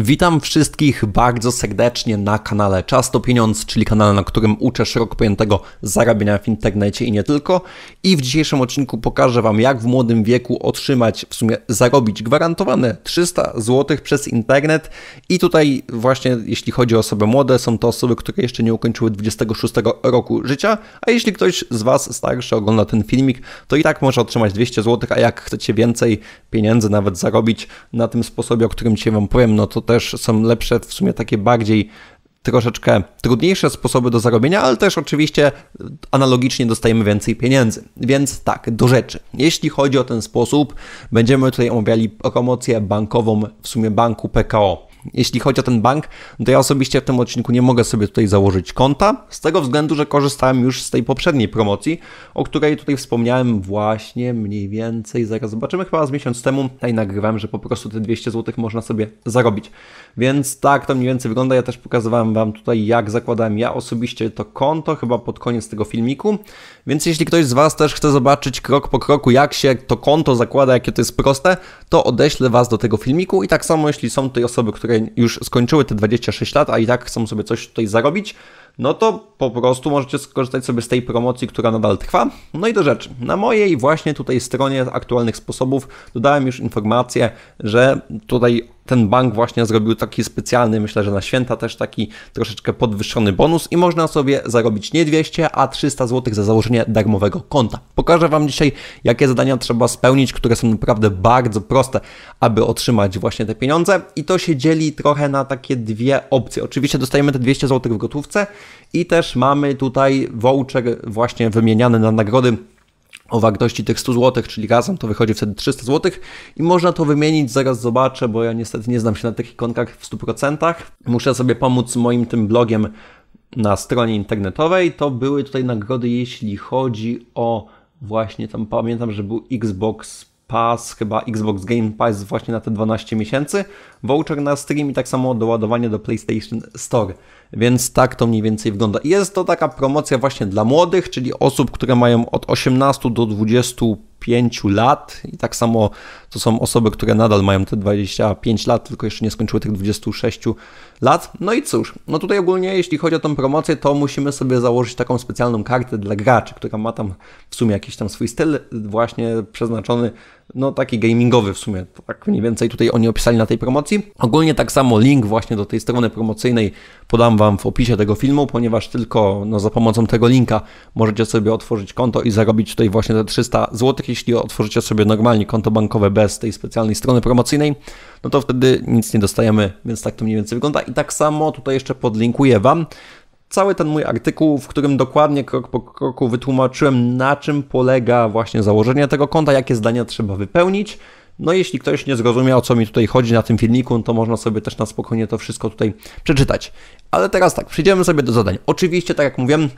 Witam wszystkich bardzo serdecznie na kanale Czas to Pieniądz, czyli kanale, na którym uczę szeroko pojętego zarabiania w internecie i nie tylko. I w dzisiejszym odcinku pokażę Wam, jak w młodym wieku otrzymać, w sumie zarobić gwarantowane 300 zł przez internet. I tutaj właśnie, jeśli chodzi o osoby młode, są to osoby, które jeszcze nie ukończyły 26 roku życia. A jeśli ktoś z Was starszy ogląda ten filmik, to i tak może otrzymać 200 zł, a jak chcecie więcej pieniędzy nawet zarobić na tym sposobie, o którym dzisiaj Wam powiem, no to też są lepsze w sumie takie bardziej troszeczkę trudniejsze sposoby do zarobienia, ale też oczywiście analogicznie dostajemy więcej pieniędzy. Więc tak, do rzeczy. Jeśli chodzi o ten sposób, będziemy tutaj omawiali promocję bankową w sumie banku PKO. Jeśli chodzi o ten bank, no to ja osobiście w tym odcinku nie mogę sobie tutaj założyć konta, z tego względu, że korzystałem już z tej poprzedniej promocji, o której tutaj wspomniałem właśnie mniej więcej, zaraz zobaczymy, chyba z miesiąc temu tutaj nagrywałem, że po prostu te 200 zł można sobie zarobić. Więc tak to mniej więcej wygląda, ja też pokazywałem Wam tutaj jak zakładałem ja osobiście to konto, chyba pod koniec tego filmiku, więc jeśli ktoś z Was też chce zobaczyć krok po kroku jak się to konto zakłada, jakie to jest proste, to odeślę Was do tego filmiku i tak samo jeśli są tutaj osoby, które już skończyły te 26 lat, a i tak chcą sobie coś tutaj zarobić, no to po prostu możecie skorzystać sobie z tej promocji, która nadal trwa. No i do rzeczy. Na mojej właśnie tutaj stronie aktualnych sposobów dodałem już informację, że tutaj ten bank właśnie zrobił taki specjalny, myślę, że na święta też taki troszeczkę podwyższony bonus i można sobie zarobić nie 200, a 300 zł za założenie darmowego konta. Pokażę Wam dzisiaj, jakie zadania trzeba spełnić, które są naprawdę bardzo proste, aby otrzymać właśnie te pieniądze i to się dzieli trochę na takie dwie opcje. Oczywiście dostajemy te 200 zł w gotówce, i też mamy tutaj voucher właśnie wymieniany na nagrody o wartości tych 100 zł, czyli razem to wychodzi wtedy 300 zł i można to wymienić, zaraz zobaczę, bo ja niestety nie znam się na tych ikonkach w 100%. Muszę sobie pomóc moim tym blogiem na stronie internetowej. To były tutaj nagrody, jeśli chodzi o właśnie tam pamiętam, że był Xbox Pass, chyba Xbox Game Pass właśnie na te 12 miesięcy, voucher na stream i tak samo doładowanie do PlayStation Store. Więc tak to mniej więcej wygląda. Jest to taka promocja właśnie dla młodych, czyli osób, które mają od 18 do 25 lat i tak samo to są osoby, które nadal mają te 25 lat, tylko jeszcze nie skończyły tych 26 lat. No i cóż, no tutaj ogólnie jeśli chodzi o tą promocję, to musimy sobie założyć taką specjalną kartę dla graczy, która ma tam w sumie jakiś tam swój styl właśnie przeznaczony no taki gamingowy w sumie, tak mniej więcej tutaj oni opisali na tej promocji. Ogólnie tak samo link właśnie do tej strony promocyjnej podam Wam w opisie tego filmu, ponieważ tylko no, za pomocą tego linka możecie sobie otworzyć konto i zarobić tutaj właśnie te 300 zł, jeśli otworzycie sobie normalnie konto bankowe bez tej specjalnej strony promocyjnej, no to wtedy nic nie dostajemy, więc tak to mniej więcej wygląda. I tak samo tutaj jeszcze podlinkuję Wam cały ten mój artykuł, w którym dokładnie krok po kroku wytłumaczyłem, na czym polega właśnie założenie tego konta, jakie zdania trzeba wypełnić. No jeśli ktoś nie zrozumiał, o co mi tutaj chodzi na tym filmiku, no to można sobie też na spokojnie to wszystko tutaj przeczytać. Ale teraz tak, przejdziemy sobie do zadań. Oczywiście, tak jak mówiłem,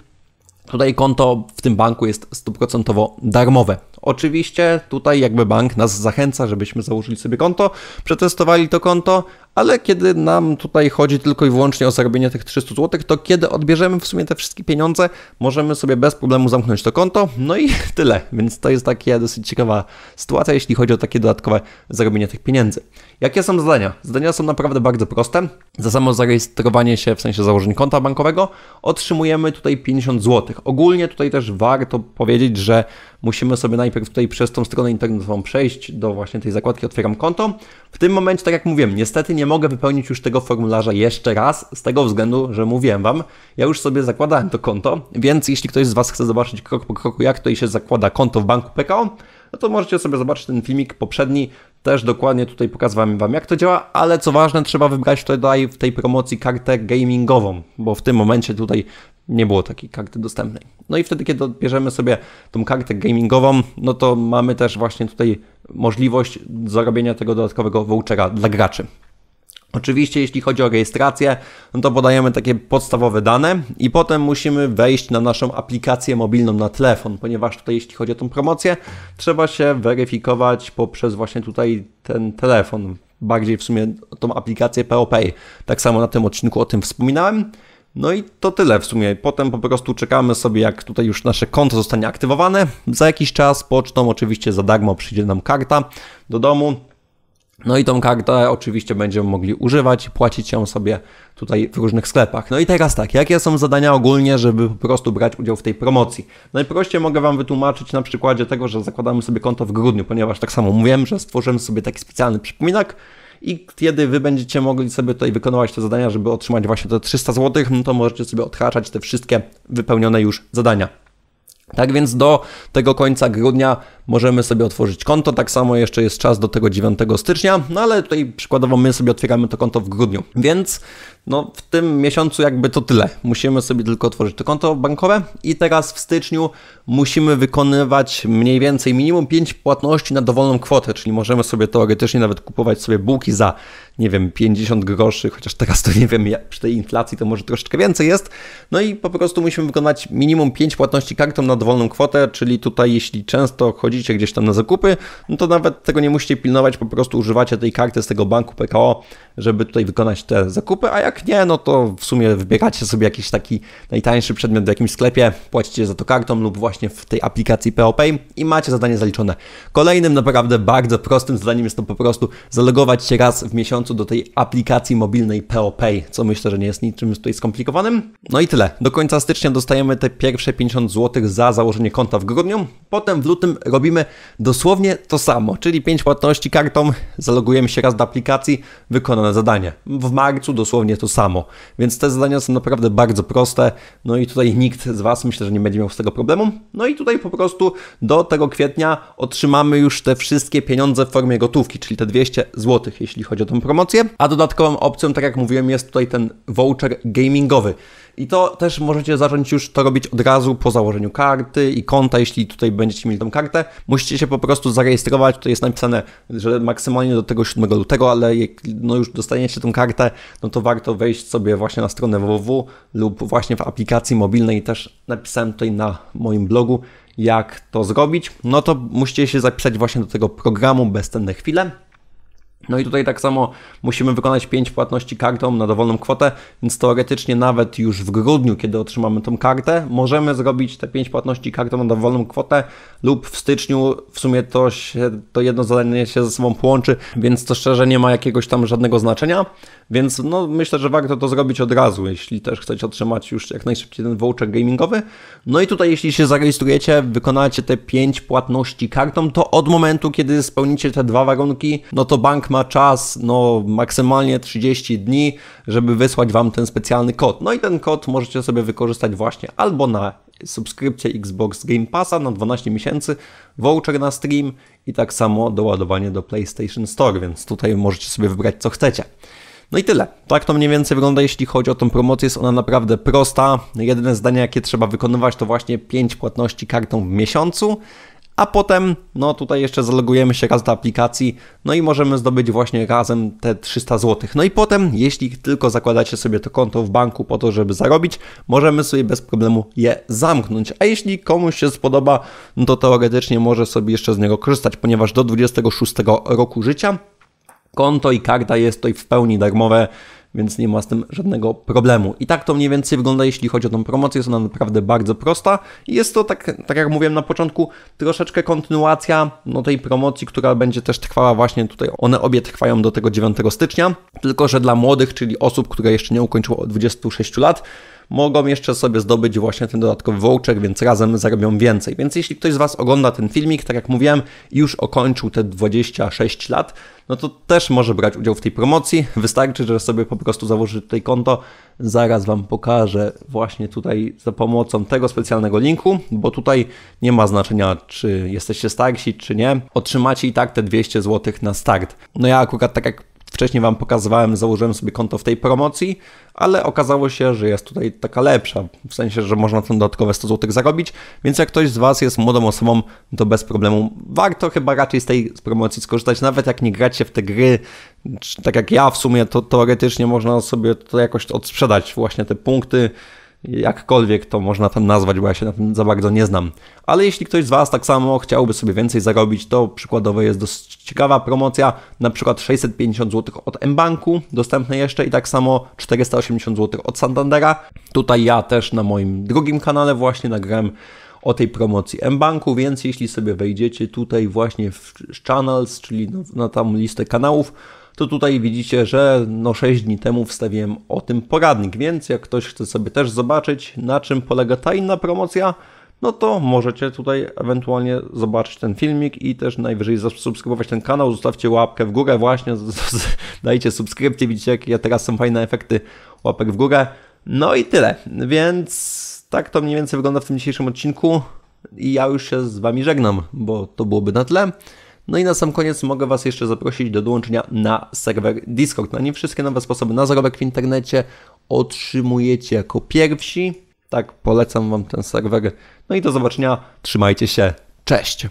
tutaj konto w tym banku jest stuprocentowo darmowe. Oczywiście tutaj jakby bank nas zachęca, żebyśmy założyli sobie konto, przetestowali to konto, ale kiedy nam tutaj chodzi tylko i wyłącznie o zarobienie tych 300 zł, to kiedy odbierzemy w sumie te wszystkie pieniądze, możemy sobie bez problemu zamknąć to konto, no i tyle. Więc to jest taka dosyć ciekawa sytuacja, jeśli chodzi o takie dodatkowe zarobienie tych pieniędzy. Jakie są zadania? Zadania są naprawdę bardzo proste. Za samo zarejestrowanie się, w sensie założenie konta bankowego, otrzymujemy tutaj 50 zł. Ogólnie tutaj też warto powiedzieć, że musimy sobie najpierw tutaj przez tą stronę internetową przejść do właśnie tej zakładki Otwieram konto. W tym momencie, tak jak mówiłem, niestety nie mogę wypełnić już tego formularza jeszcze raz, z tego względu, że mówiłem Wam, ja już sobie zakładałem to konto, więc jeśli ktoś z Was chce zobaczyć krok po kroku, jak tutaj się zakłada konto w banku PKO, no to możecie sobie zobaczyć ten filmik poprzedni, też dokładnie tutaj pokazywałem Wam, jak to działa, ale co ważne, trzeba wybrać tutaj w tej promocji kartę gamingową, bo w tym momencie tutaj nie było takiej karty dostępnej. No i wtedy, kiedy bierzemy sobie tą kartę gamingową, no to mamy też właśnie tutaj możliwość zarobienia tego dodatkowego vouchera dla graczy. Oczywiście, jeśli chodzi o rejestrację, no to podajemy takie podstawowe dane i potem musimy wejść na naszą aplikację mobilną na telefon, ponieważ tutaj, jeśli chodzi o tą promocję, trzeba się weryfikować poprzez właśnie tutaj ten telefon, bardziej w sumie tą aplikację POPay. Tak samo na tym odcinku o tym wspominałem. No i to tyle w sumie. Potem po prostu czekamy sobie, jak tutaj już nasze konto zostanie aktywowane. Za jakiś czas pocztą oczywiście za darmo przyjdzie nam karta do domu. No i tą kartę oczywiście będziemy mogli używać i płacić ją sobie tutaj w różnych sklepach. No i teraz tak, jakie są zadania ogólnie, żeby po prostu brać udział w tej promocji? Najprościej mogę Wam wytłumaczyć na przykładzie tego, że zakładamy sobie konto w grudniu, ponieważ tak samo mówiłem, że stworzymy sobie taki specjalny przypominak, i kiedy wy będziecie mogli sobie tutaj wykonywać te zadania, żeby otrzymać właśnie te 300 zł, no to możecie sobie odhaczać te wszystkie wypełnione już zadania. Tak więc do tego końca grudnia możemy sobie otworzyć konto, tak samo jeszcze jest czas do tego 9 stycznia, no ale tutaj przykładowo my sobie otwieramy to konto w grudniu. Więc no, w tym miesiącu jakby to tyle. Musimy sobie tylko otworzyć to konto bankowe i teraz w styczniu musimy wykonywać mniej więcej minimum 5 płatności na dowolną kwotę, czyli możemy sobie teoretycznie nawet kupować sobie bułki za, nie wiem, 50 groszy, chociaż teraz to nie wiem, przy tej inflacji to może troszeczkę więcej jest. No i po prostu musimy wykonać minimum 5 płatności kartą na dowolną kwotę, czyli tutaj jeśli często chodzicie gdzieś tam na zakupy, no to nawet tego nie musicie pilnować, po prostu używacie tej karty z tego banku PKO, żeby tutaj wykonać te zakupy, a jak jak nie, no to w sumie wybieracie sobie jakiś taki najtańszy przedmiot w jakimś sklepie, płacicie za to kartą lub właśnie w tej aplikacji PoPay i macie zadanie zaliczone. Kolejnym naprawdę bardzo prostym zadaniem jest to po prostu zalogować się raz w miesiącu do tej aplikacji mobilnej PoPay, co myślę, że nie jest niczym tutaj skomplikowanym. No i tyle. Do końca stycznia dostajemy te pierwsze 50 zł za założenie konta w grudniu. Potem w lutym robimy dosłownie to samo, czyli 5 płatności kartą, zalogujemy się raz do aplikacji, wykonane zadanie. W marcu dosłownie to samo. Więc te zadania są naprawdę bardzo proste, no i tutaj nikt z Was myślę, że nie będzie miał z tego problemu. No i tutaj po prostu do tego kwietnia otrzymamy już te wszystkie pieniądze w formie gotówki, czyli te 200 zł, jeśli chodzi o tą promocję. A dodatkową opcją, tak jak mówiłem, jest tutaj ten voucher gamingowy. I to też możecie zacząć już to robić od razu po założeniu karty i konta, jeśli tutaj będziecie mieli tą kartę. Musicie się po prostu zarejestrować. Tutaj jest napisane, że maksymalnie do tego 7 lutego, ale jak no już dostaniecie tą kartę, no to warto wejść sobie właśnie na stronę www lub właśnie w aplikacji mobilnej. Też napisałem tutaj na moim blogu, jak to zrobić. No to musicie się zapisać właśnie do tego programu Bezcenne Chwile. No i tutaj tak samo musimy wykonać 5 płatności kartą na dowolną kwotę, więc teoretycznie nawet już w grudniu, kiedy otrzymamy tą kartę, możemy zrobić te 5 płatności kartą na dowolną kwotę lub w styczniu w sumie to, się, to jedno zadanie się ze sobą połączy, więc to szczerze nie ma jakiegoś tam żadnego znaczenia, więc no myślę, że warto to zrobić od razu, jeśli też chcecie otrzymać już jak najszybciej ten voucher gamingowy. No i tutaj jeśli się zarejestrujecie, wykonacie te 5 płatności kartą, to od momentu, kiedy spełnicie te dwa warunki, no to bank ma czas, no maksymalnie 30 dni, żeby wysłać Wam ten specjalny kod. No i ten kod możecie sobie wykorzystać właśnie albo na subskrypcję Xbox Game Passa na 12 miesięcy, voucher na stream i tak samo doładowanie do PlayStation Store, więc tutaj możecie sobie wybrać co chcecie. No i tyle. Tak to mniej więcej wygląda, jeśli chodzi o tą promocję. Jest ona naprawdę prosta. Jedyne zdanie, jakie trzeba wykonywać, to właśnie 5 płatności kartą w miesiącu a potem, no tutaj jeszcze zalogujemy się raz do aplikacji, no i możemy zdobyć właśnie razem te 300 zł. No i potem, jeśli tylko zakładacie sobie to konto w banku po to, żeby zarobić, możemy sobie bez problemu je zamknąć. A jeśli komuś się spodoba, no to teoretycznie może sobie jeszcze z niego korzystać, ponieważ do 26 roku życia konto i karta jest tutaj w pełni darmowe więc nie ma z tym żadnego problemu. I tak to mniej więcej wygląda, jeśli chodzi o tą promocję. Jest ona naprawdę bardzo prosta i jest to, tak, tak jak mówiłem na początku, troszeczkę kontynuacja no, tej promocji, która będzie też trwała właśnie tutaj. One obie trwają do tego 9 stycznia, tylko że dla młodych, czyli osób, które jeszcze nie ukończyło 26 lat, mogą jeszcze sobie zdobyć właśnie ten dodatkowy voucher, więc razem zarobią więcej. Więc jeśli ktoś z Was ogląda ten filmik, tak jak mówiłem, już okończył te 26 lat, no to też może brać udział w tej promocji. Wystarczy, że sobie po prostu założy tutaj konto. Zaraz Wam pokażę właśnie tutaj za pomocą tego specjalnego linku, bo tutaj nie ma znaczenia, czy jesteście starsi, czy nie. Otrzymacie i tak te 200 zł na start. No ja akurat tak jak Wcześniej Wam pokazywałem, założyłem sobie konto w tej promocji, ale okazało się, że jest tutaj taka lepsza, w sensie, że można tam dodatkowe 100 zł zarobić, więc jak ktoś z Was jest młodą osobą, to bez problemu warto chyba raczej z tej promocji skorzystać, nawet jak nie gracie w te gry, tak jak ja w sumie, to teoretycznie można sobie to jakoś odsprzedać właśnie te punkty, Jakkolwiek to można tam nazwać, bo ja się na tym za bardzo nie znam. Ale jeśli ktoś z Was tak samo chciałby sobie więcej zarobić, to przykładowo jest dość ciekawa promocja, na przykład 650 zł od mBanku, dostępne jeszcze i tak samo 480 zł od Santandera. Tutaj ja też na moim drugim kanale właśnie nagrałem o tej promocji mBanku, więc jeśli sobie wejdziecie tutaj właśnie w channels, czyli na, na tam listę kanałów, to tutaj widzicie, że no 6 dni temu wstawiłem o tym poradnik, więc jak ktoś chce sobie też zobaczyć, na czym polega ta inna promocja, no to możecie tutaj ewentualnie zobaczyć ten filmik i też najwyżej zasubskrybować ten kanał, zostawcie łapkę w górę właśnie, dajcie subskrypcję, widzicie jakie ja teraz są fajne efekty łapek w górę. No i tyle, więc tak to mniej więcej wygląda w tym dzisiejszym odcinku i ja już się z Wami żegnam, bo to byłoby na tle. No i na sam koniec mogę Was jeszcze zaprosić do dołączenia na serwer Discord. Na nie wszystkie nowe sposoby na zarobek w internecie otrzymujecie jako pierwsi. Tak, polecam Wam ten serwer. No i do zobaczenia. Trzymajcie się. Cześć!